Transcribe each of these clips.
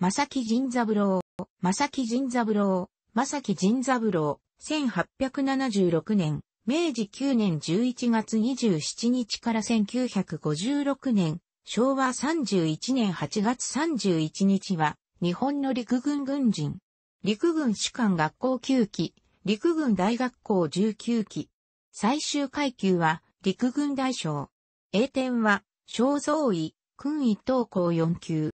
ママササキ・キ・ジンザブロジンザブロ正マサキ・ジンザブロ郎、1876年、明治9年11月27日から1956年、昭和31年8月31日は、日本の陸軍軍人。陸軍士官学校9期、陸軍大学校19期。最終階級は、陸軍大将。栄典は、小僧位、軍位等校4級。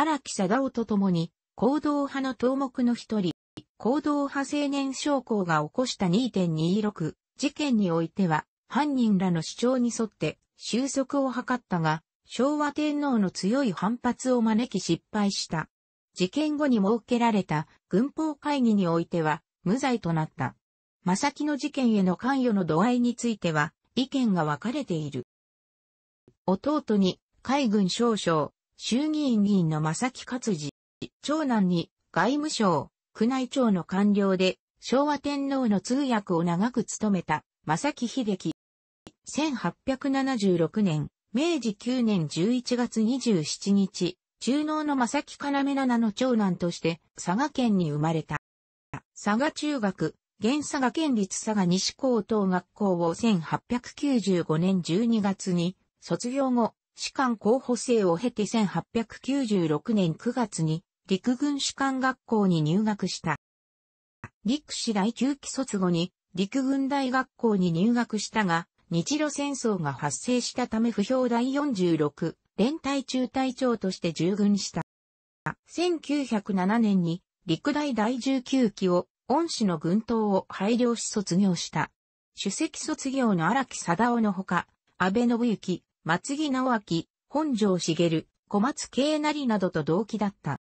荒木貞夫と共に、行動派の頭目の一人、行動派青年将校が起こした2.26事件においては、犯人らの主張に沿って収束を図ったが、昭和天皇の強い反発を招き失敗した。事件後に設けられた軍法会議においては無罪となった。まさきの事件への関与の度合いについては意見が分かれている。弟に海軍少将衆議院議員の正木勝治、長男に外務省、宮内庁の官僚で昭和天皇の通訳を長く務めた正木秀樹。1876年、明治9年11月27日、中納の正木要七の長男として佐賀県に生まれた。佐賀中学、現佐賀県立佐賀西高等学校を1895年12月に卒業後、士官候補生を経て1896年9月に陸軍士官学校に入学した。陸士第9期卒後に陸軍大学校に入学したが、日露戦争が発生したため不評第46連隊中隊長として従軍した。1907年に陸大第19期を恩師の軍刀を配慮し卒業した。主席卒業の荒木貞夫のほか、安倍信行、松木直明、本庄茂、小松慶成などと同期だった。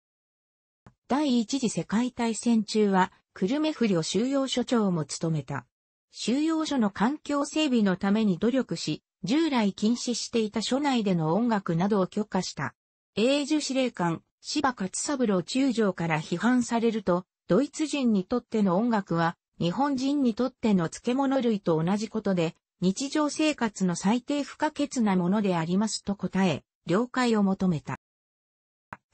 第一次世界大戦中は、久留米不良収容所長も務めた。収容所の環境整備のために努力し、従来禁止していた所内での音楽などを許可した。英寿司令官、柴勝三郎中将から批判されると、ドイツ人にとっての音楽は、日本人にとっての漬物類と同じことで、日常生活の最低不可欠なものでありますと答え、了解を求めた。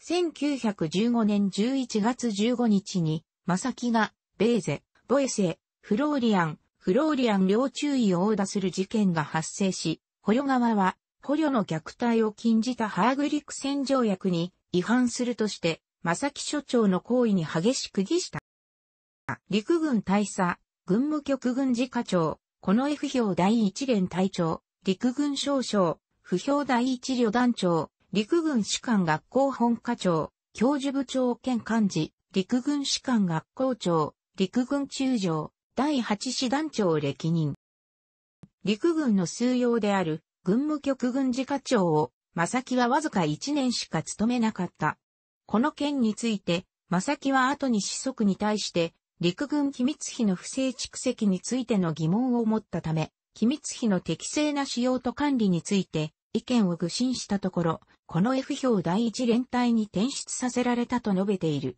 1915年11月15日に、マサキが、ベーゼ、ボエセ、フローリアン、フローリアン領注意を殴打する事件が発生し、捕虜側は、捕虜の虐待を禁じたハーグリック戦条約に違反するとして、サキ所長の行為に激しく議した。陸軍大佐、軍務局軍事課長、この F 表第一連隊長、陸軍少将、不評第一旅団長、陸軍士官学校本課長、教授部長兼幹事、陸軍士官学校長、陸軍中将、第8師団長歴任。陸軍の数用である、軍務局軍事課長を、正木はわずか1年しか務めなかった。この件について、正木は後に子息に対して、陸軍機密費の不正蓄積についての疑問を持ったため、機密費の適正な使用と管理について意見を具信したところ、この F 表第一連隊に転出させられたと述べている。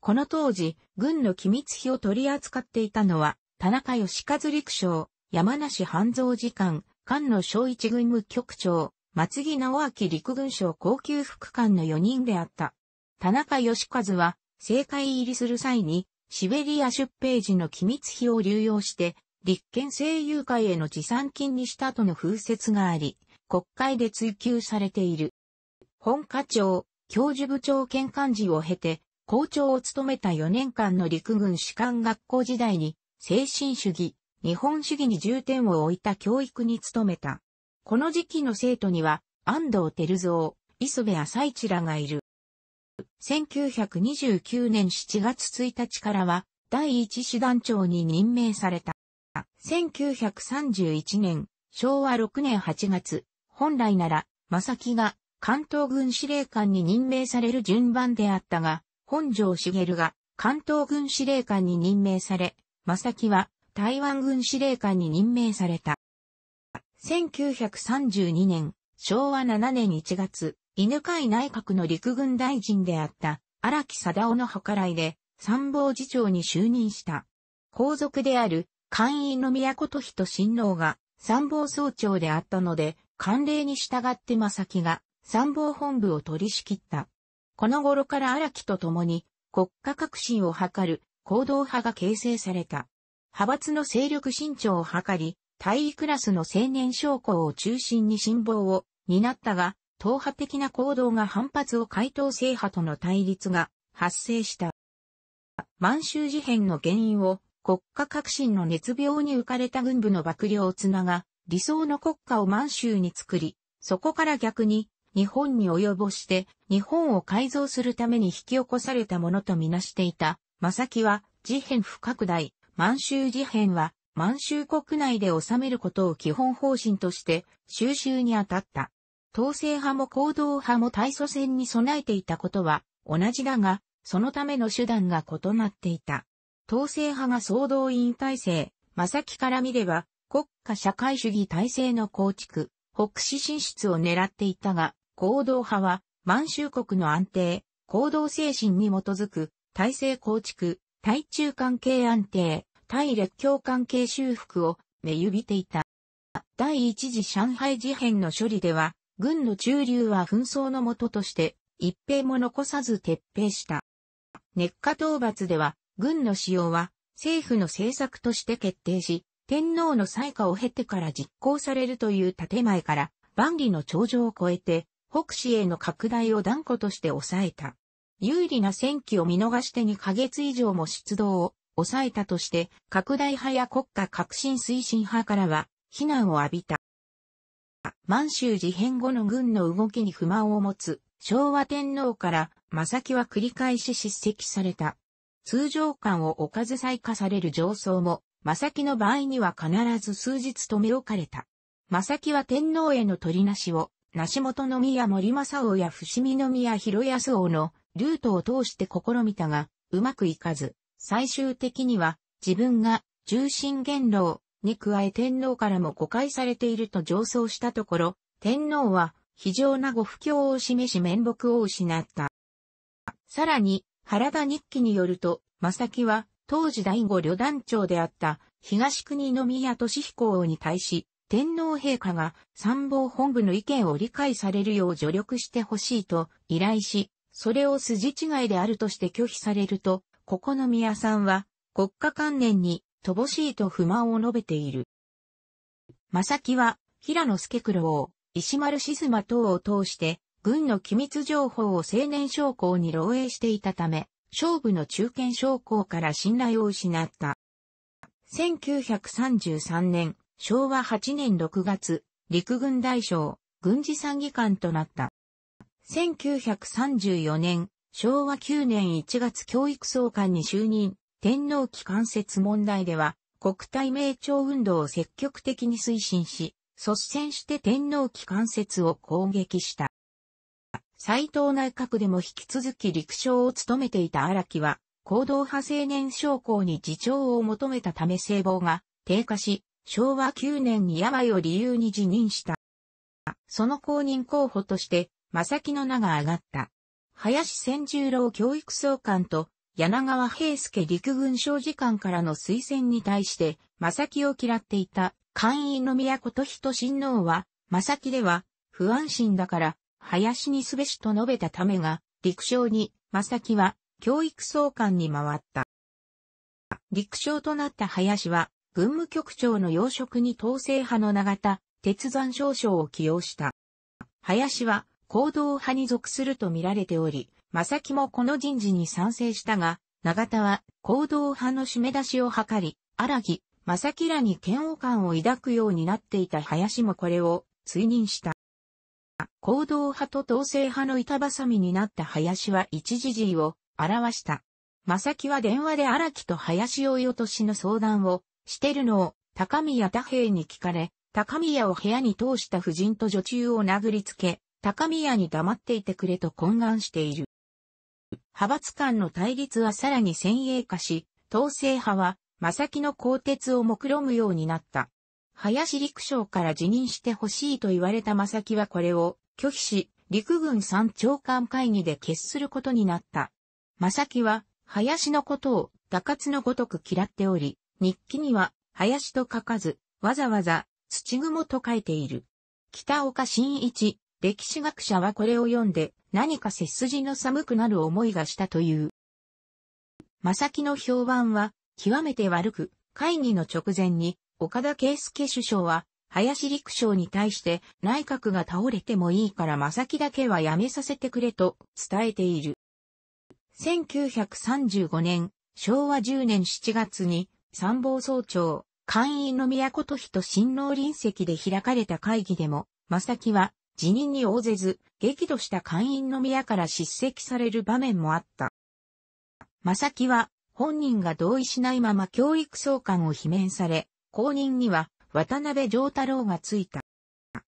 この当時、軍の機密費を取り扱っていたのは、田中義和陸将、山梨半蔵次官、菅野正一軍務局長、松木直明陸軍省高級副官の4人であった。田中義和は、政界入りする際に、シベリア出兵時の機密費を流用して、立憲政友会への持参金にしたとの風説があり、国会で追及されている。本課長、教授部長兼幹事を経て、校長を務めた4年間の陸軍士官学校時代に、精神主義、日本主義に重点を置いた教育に努めた。この時期の生徒には、安藤照蔵、磯部朝市らがいる。1929年7月1日からは、第一師団長に任命された。1931年、昭和6年8月、本来なら、正木が関東軍司令官に任命される順番であったが、本城茂が関東軍司令官に任命され、正木は台湾軍司令官に任命された。1932年、昭和7年1月、犬飼内閣の陸軍大臣であった荒木貞夫の計らいで参謀次長に就任した。皇族である官員の宮古都人親王が参謀総長であったので、慣例に従って正木が参謀本部を取り仕切った。この頃から荒木と共に国家革新を図る行動派が形成された。派閥の勢力伸長を図り、大尉クラスの青年将校を中心に辛抱を担ったが、党派的な行動が反発を回答制覇との対立が発生した。満州事変の原因を国家革新の熱病に浮かれた軍部の幕僚を繋が、理想の国家を満州に作り、そこから逆に日本に及ぼして日本を改造するために引き起こされたものとみなしていた。正木は事変不拡大、満州事変は満州国内で収めることを基本方針として収集に当たった。統制派も行動派も対祖戦に備えていたことは同じだが、そのための手段が異なっていた。統制派が総動員体制、正木から見れば、国家社会主義体制の構築、北市進出を狙っていたが、行動派は、満州国の安定、行動精神に基づく、体制構築、対中関係安定、対列強関係修復を目指していた。第一次上海事変の処理では、軍の中流は紛争のもととして、一兵も残さず撤兵した。熱火討伐では、軍の使用は政府の政策として決定し、天皇の採下を経てから実行されるという建前から、万里の頂上を越えて、北市への拡大を断固として抑えた。有利な戦機を見逃して2ヶ月以上も出動を抑えたとして、拡大派や国家革新推進派からは、非難を浴びた。満州事変後の軍の動きに不満を持つ昭和天皇から正木は繰り返し叱責された。通常官を置かず再化される上層も、正木の場合には必ず数日留め置かれた。正木は天皇への取りなしを、梨本宮森正夫や伏見宮広安王のルートを通して試みたが、うまくいかず、最終的には自分が重心元老、に加え天皇からも誤解されていると上奏したところ、天皇は非常なご不況を示し面目を失った。さらに、原田日記によると、正木は当時第五旅団長であった東国宮俊彦王に対し、天皇陛下が参謀本部の意見を理解されるよう助力してほしいと依頼し、それを筋違いであるとして拒否されると、九宮さんは国家観念に乏しいと不満を述べている。正木は、平野助九郎、石丸静馬等を通して、軍の機密情報を青年将校に漏洩していたため、勝負の中堅将校から信頼を失った。1933年、昭和8年6月、陸軍大将、軍事参議官となった。1934年、昭和9年1月教育総監に就任、天皇機関節問題では、国体名調運動を積極的に推進し、率先して天皇機関節を攻撃した。斎藤内閣でも引き続き陸将を務めていた荒木は、行動派青年将校に自長を求めたため聖望が低下し、昭和9年に病を理由に辞任した。その公認候補として、正木の名が上がった。林千十郎教育総監と柳川平助陸軍省事官からの推薦に対して、正木を嫌っていた、官員の宮と人親王は、正木では、不安心だから、林にすべしと述べたためが、陸将に、正木は、教育総監に回った。陸将となった林は、軍務局長の要職に統制派の永田、鉄山少将を起用した。林は、行動派に属すると見られており、正木もこの人事に賛成したが、長田は行動派の締め出しを図り、荒木、正木らに嫌悪感を抱くようになっていた林もこれを追認した。行動派と統制派の板挟みになった林は一時時を表した。正木は電話で荒木と林を追い落としの相談をしてるのを高宮太平に聞かれ、高宮を部屋に通した夫人と女中を殴りつけ、高宮に黙っていてくれと懇願している。派閥間の対立はさらに先鋭化し、統制派は、さきの鋼鉄を目論むようになった。林陸将から辞任してほしいと言われたまさきはこれを拒否し、陸軍三長官会議で決することになった。まさきは、林のことを、打滑のごとく嫌っており、日記には、林と書かず、わざわざ、土雲と書いている。北岡新一、歴史学者はこれを読んで何か背筋の寒くなる思いがしたという。正木の評判は極めて悪く、会議の直前に岡田圭介首相は林陸将に対して内閣が倒れてもいいから正木だけはやめさせてくれと伝えている。1935年、昭和10年7月に参謀総長、官員の都都比と新郎臨席で開かれた会議でも、さきは辞任に応ぜず、激怒した会員の宮から叱責される場面もあった。正木は、本人が同意しないまま教育総監を罷免され、後任には渡辺上太郎がついた。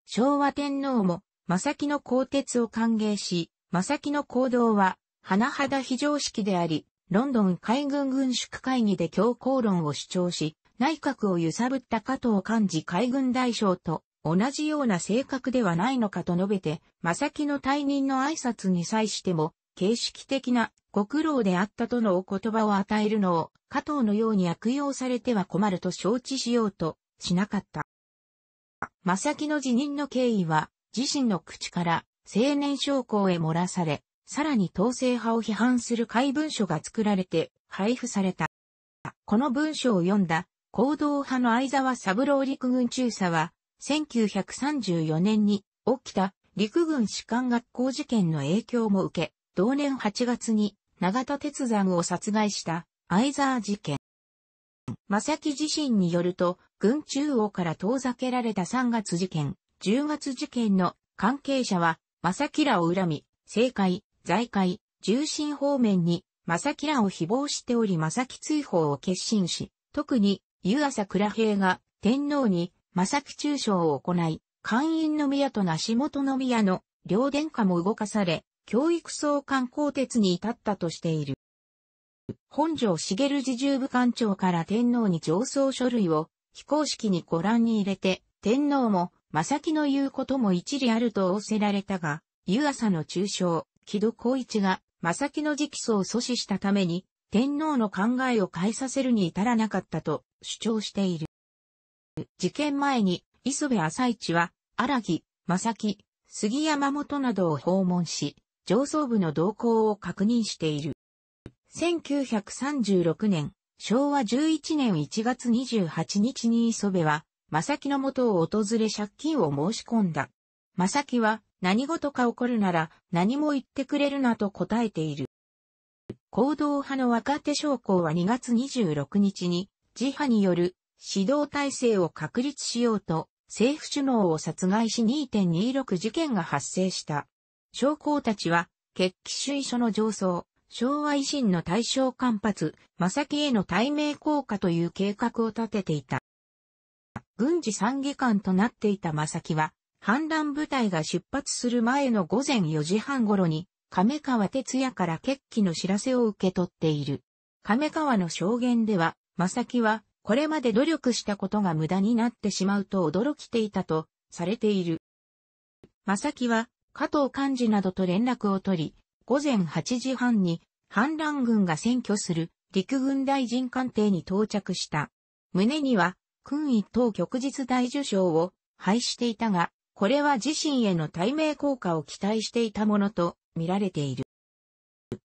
昭和天皇も、正木の更迭を歓迎し、正木の行動は、甚だ非常識であり、ロンドン海軍軍縮会議で強硬論を主張し、内閣を揺さぶった加藤幹事海軍大将と同じような性格ではないのかと述べて、正木の退任の挨拶に際しても、形式的なご苦労であったとのお言葉を与えるのを、加藤のように悪用されては困ると承知しようとしなかった。正木の辞任の経緯は、自身の口から青年将校へ漏らされ、さらに統制派を批判する怪文書が作られて配布された。この文書を読んだ行動派の相沢三郎陸軍中佐は、1934年に起きた陸軍士官学校事件の影響も受け、同年8月に永田鉄山を殺害したアイザー事件。正木自身によると、軍中央から遠ざけられた3月事件、10月事件の関係者は、正木らを恨み、政界、財界、重心方面に、正木らを誹謗しており正木追放を決心し、特に、湯浅倉平が天皇に正木中将を行い、官員の宮となし元の宮の両殿下も動かされ、教育総監公鉄に至ったとしている。本城茂侍従部官庁から天皇に上層書類を非公式にご覧に入れて、天皇も正木の言うことも一理あると仰せられたが、湯浅の中将、木戸光一が正木の直訴を阻止したために、天皇の考えを変えさせるに至らなかったと主張している。事件前に、磯部朝市は、荒木、正木、杉山本などを訪問し、上層部の動向を確認している。1936年、昭和11年1月28日に磯部は、正木の元を訪れ借金を申し込んだ。正木は、何事か起こるなら、何も言ってくれるなと答えている。行動派の若手将校は2月26日に、自派による指導体制を確立しようと、政府首脳を殺害し2.26事件が発生した。将校たちは、決起主義書の上層、昭和維新の対象干発、正木への対名効果という計画を立てていた。軍事参議官となっていた正木は、反乱部隊が出発する前の午前4時半頃に、亀川哲也から決起の知らせを受け取っている。亀川の証言では、正木は、これまで努力したことが無駄になってしまうと驚きていたとされている。正木は加藤幹事などと連絡を取り、午前8時半に反乱軍が占拠する陸軍大臣官邸に到着した。胸には君一等旭日大受賞を廃していたが、これは自身への対名効果を期待していたものと見られている。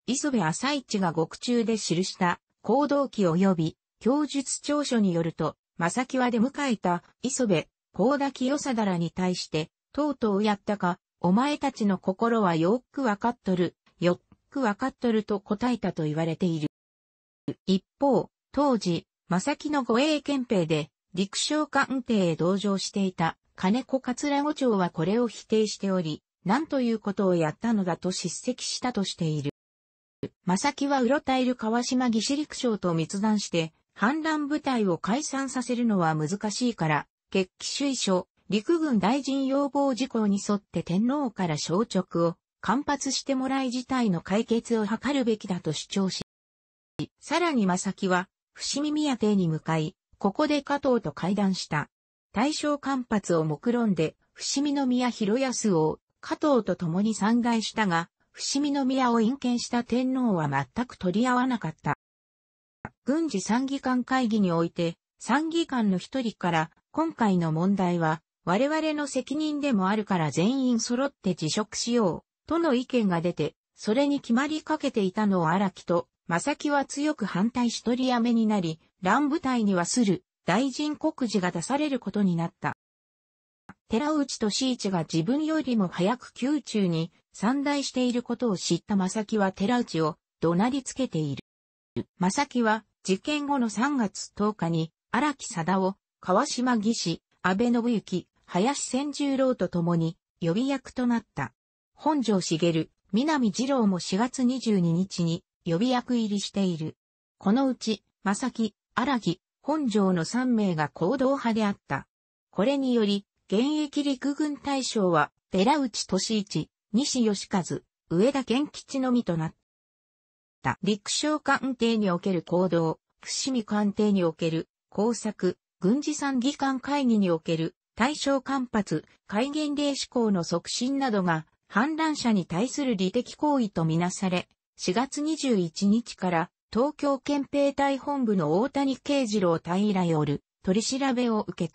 磯部朝市が獄中で記した行動記及び供述調書によると、正木は出迎えた磯部、高田清定らに対して、とうとうやったか、お前たちの心はよくわかっとる、よくわかっとると答えたと言われている。一方、当時、正木の護衛憲兵で、陸将官邸へ同乗していた金子桂五長はこれを否定しており、何ということをやったのだと叱責したとしている。正木はうろたえる川島義陸将と密談して、反乱部隊を解散させるのは難しいから、決起主意書、陸軍大臣要望事項に沿って天皇から消直を間髪してもらい事態の解決を図るべきだと主張し、さらに正木は、伏見宮邸に向かい、ここで加藤と会談した。大正間髪を目論んで、伏見宮広安を加藤と共に参拝したが、伏見宮を隠見した天皇は全く取り合わなかった。軍事参議官会議において、参議官の一人から、今回の問題は、我々の責任でもあるから全員揃って辞職しよう、との意見が出て、それに決まりかけていたのを荒木と、正木は強く反対し取りやめになり、乱部隊にはする、大臣告示が出されることになった。寺内と市一が自分よりも早く宮中に散大していることを知った正木は寺内を怒鳴りつけている。正木は事件後の3月10日に、荒木貞夫、川島義士、安倍信之、林千十郎と共に予備役となった。本庄茂、南二郎も4月22日に予備役入りしている。このうち、正木、荒木、本庄の3名が行動派であった。これにより、現役陸軍大将は、寺内俊一、西義和、上田健吉のみとなった。。陸将官邸における行動、伏見官邸における工作、軍事参議官会議における対象管発、戒厳令施行の促進などが反乱者に対する利的行為とみなされ、4月21日から東京憲兵隊本部の大谷慶次郎隊以来おる取り調べを受け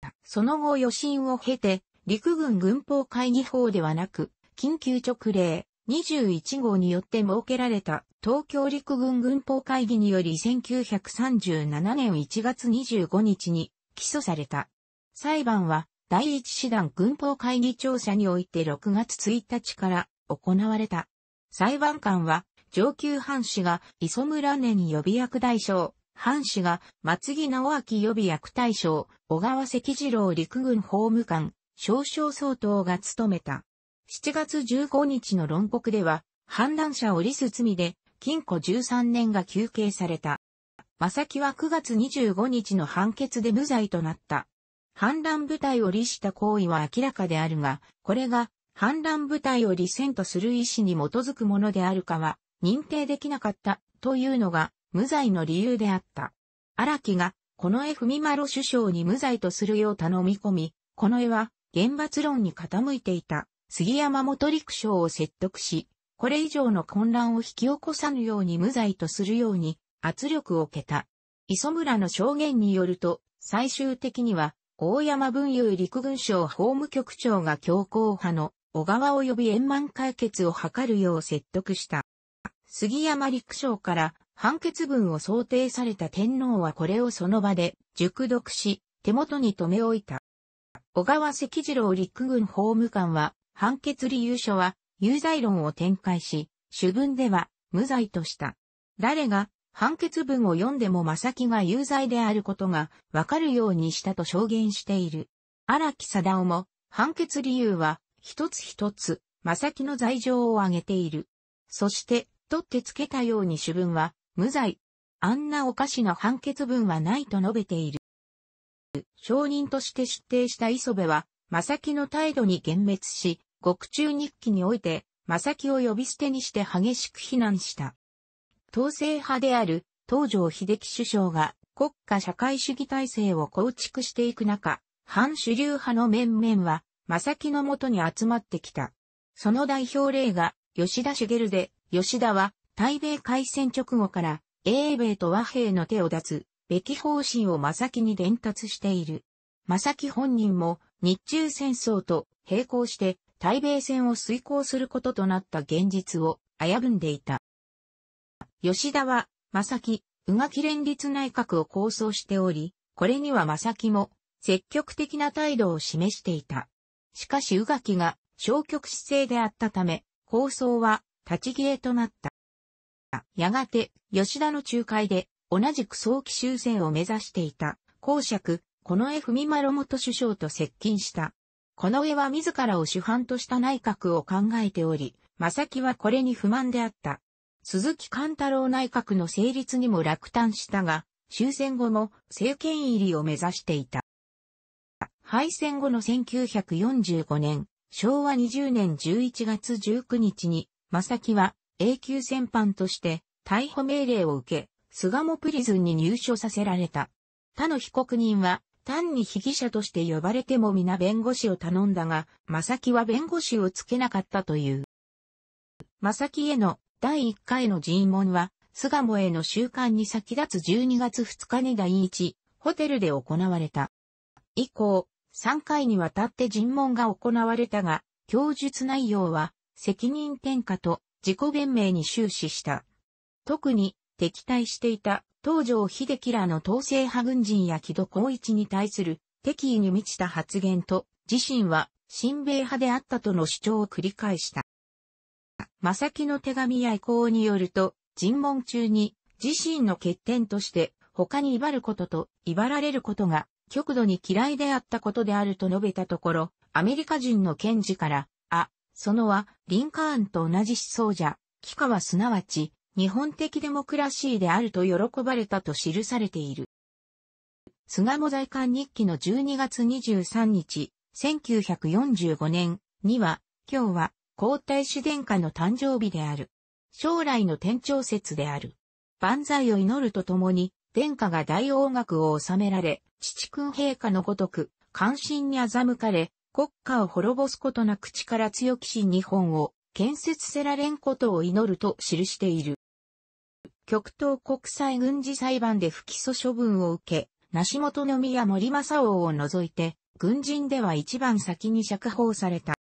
た。その後余震を経て、陸軍軍法会議法ではなく、緊急直令、21号によって設けられた東京陸軍軍法会議により1937年1月25日に起訴された。裁判は第一師団軍法会議庁舎において6月1日から行われた。裁判官は上級藩士が磯村年予備役大将、藩士が松木直明予備役大将、小川関次郎陸軍法務官、少将総統が務めた。7月15日の論告では、反乱者を利す罪で、禁錮13年が求刑された。まさきは9月25日の判決で無罪となった。反乱部隊を利した行為は明らかであるが、これが反乱部隊を利戦とする意思に基づくものであるかは認定できなかったというのが無罪の理由であった。荒木がこの絵文丸首相に無罪とするよう頼み込み、この絵は厳罰論に傾いていた。杉山元陸将を説得し、これ以上の混乱を引き起こさぬように無罪とするように圧力を受けた。磯村の証言によると、最終的には、大山文雄陸軍省法務局長が強硬派の小川及び円満解決を図るよう説得した。杉山陸将から判決文を想定された天皇はこれをその場で熟読し、手元に留め置いた。小川赤次郎陸軍法務官は判決理由書は有罪論を展開し、主文では無罪とした。誰が判決文を読んでも正木が有罪であることがわかるようにしたと証言している。荒木貞夫も判決理由は一つ一つ正木の罪状を挙げている。そして取ってつけたように主文は無罪。あんなおかしな判決文はないと述べている。証人として出廷した磯部は、正木の態度に幻滅し、獄中日記において、正木を呼び捨てにして激しく非難した。統制派である東条秀樹首相が国家社会主義体制を構築していく中、反主流派の面々は、正木のもとに集まってきた。その代表例が、吉田茂で、吉田は、対米開戦直後から、英米と和平の手を出す、べき方針を正木に伝達している。正木本人も、日中戦争と並行して、対米戦を遂行することとなった現実を危ぶんでいた。吉田は、正木、宇垣連立内閣を構想しており、これには正木も積極的な態度を示していた。しかし宇垣が消極姿勢であったため、構想は立ち消えとなった。やがて、吉田の仲介で、同じく早期終戦を目指していた、公爵、この絵ミマ元首相と接近した。この上は自らを主犯とした内閣を考えており、正木はこれに不満であった。鈴木貫太郎内閣の成立にも落胆したが、終戦後も政権入りを目指していた。敗戦後の1945年、昭和20年11月19日に、正木は永久戦犯として逮捕命令を受け、巣鴨プリズンに入所させられた。他の被告人は単に被疑者として呼ばれても皆弁護士を頼んだが、正木は弁護士をつけなかったという。正木への第1回の尋問は、巣鴨への習慣に先立つ12月2日に第一、ホテルで行われた。以降、3回にわたって尋問が行われたが、供述内容は、責任転嫁と自己弁明に終始した。特に、敵対していた東条秀樹らの統制派軍人や木戸光一に対する敵意に満ちた発言と、自身は親米派であったとの主張を繰り返した。正木の手紙や意向によると、尋問中に自身の欠点として他に威張ることと威張られることが極度に嫌いであったことであると述べたところ、アメリカ人の検事から、あ、そのはリンカーンと同じ思想じゃ、帰はすなわち日本的デモクラシーであると喜ばれたと記されている。菅野財官日記の12月23日、1945年には、今日は皇太子殿下の誕生日である。将来の天朝説である。万歳を祈るとともに、殿下が大王学を収められ、父君陛下のごとく、関心に欺かれ、国家を滅ぼすことなく力強きし日本を建設せられんことを祈ると記している。極東国際軍事裁判で不起訴処分を受け、梨本の宮森正夫を除いて、軍人では一番先に釈放された。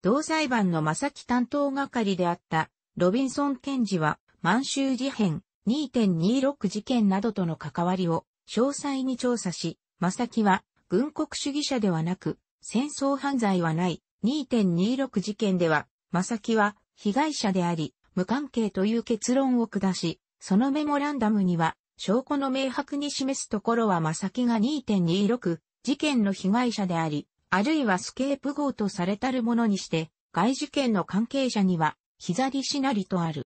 同裁判の正木担当係であった、ロビンソン検事は、満州事変2.26事件などとの関わりを詳細に調査し、正木は、軍国主義者ではなく、戦争犯罪はない2.26事件では、正木は被害者であり、無関係という結論を下し、そのメモランダムには、証拠の明白に示すところは正木が2.26、事件の被害者であり、あるいはスケープ号とされたるものにして、外事件の関係者には、膝りしなりとある。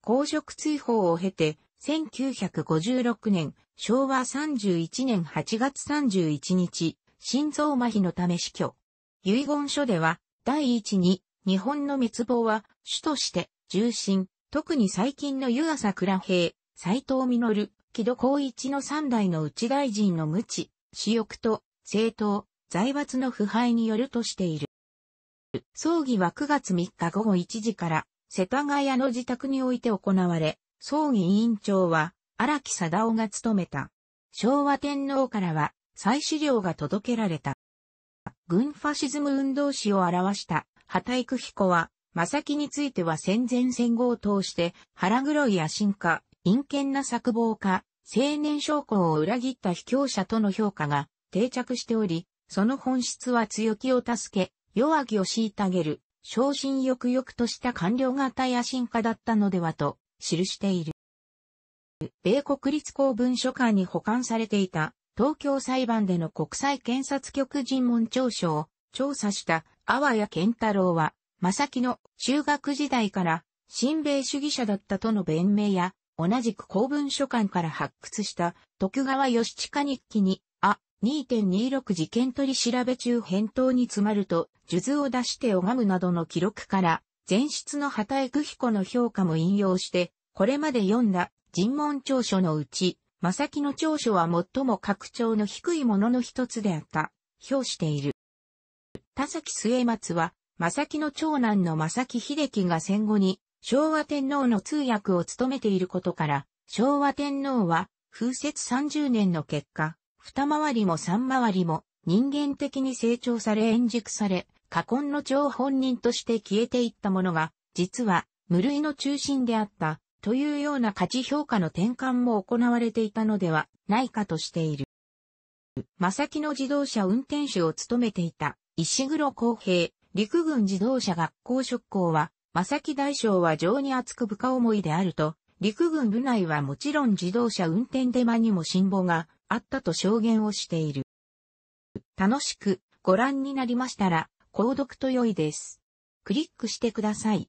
公職追放を経て、1956年、昭和31年8月31日、心臓麻痺のため死去。遺言書では、第一に、日本の滅亡は、主として、重心、特に最近の湯浅倉平、斎藤実、木戸光一の三代の内大臣の無知、私欲と、政党、財閥の腐敗によるとしている。葬儀は9月3日午後1時から、世田谷の自宅において行われ、葬儀委員長は、荒木貞夫が務めた。昭和天皇からは、再資料が届けられた。軍ファシズム運動史を表した、畑育彦は、正木については戦前戦後を通して腹黒い野心家、陰険な作望家、青年将校を裏切った卑怯者との評価が定着しており、その本質は強気を助け、弱気をいたげる、昇進抑々とした官僚型野心家だったのではと記している。米国立公文書館に保管されていた東京裁判での国際検察局尋問調書を調査した阿波谷健太郎は正木の中学時代から新米主義者だったとの弁明や、同じく公文書館から発掘した徳川義親日記に、あ、2.26事件取り調べ中返答に詰まると、数珠を出して拝むなどの記録から、前室の畑江久彦の評価も引用して、これまで読んだ尋問調書のうち、正木の調書は最も格調の低いものの一つであった、評している。田崎末松は、正木の長男の正木秀樹が戦後に昭和天皇の通訳を務めていることから、昭和天皇は風雪30年の結果、二回りも三回りも人間的に成長され円熟され、過婚の長本人として消えていったものが、実は無類の中心であった、というような価値評価の転換も行われていたのではないかとしている。正木の自動車運転手を務めていた石黒公平、陸軍自動車学校職校は、正木大将は情に厚く部下思いであると、陸軍部内はもちろん自動車運転手間にも辛抱があったと証言をしている。楽しくご覧になりましたら、購読と良いです。クリックしてください。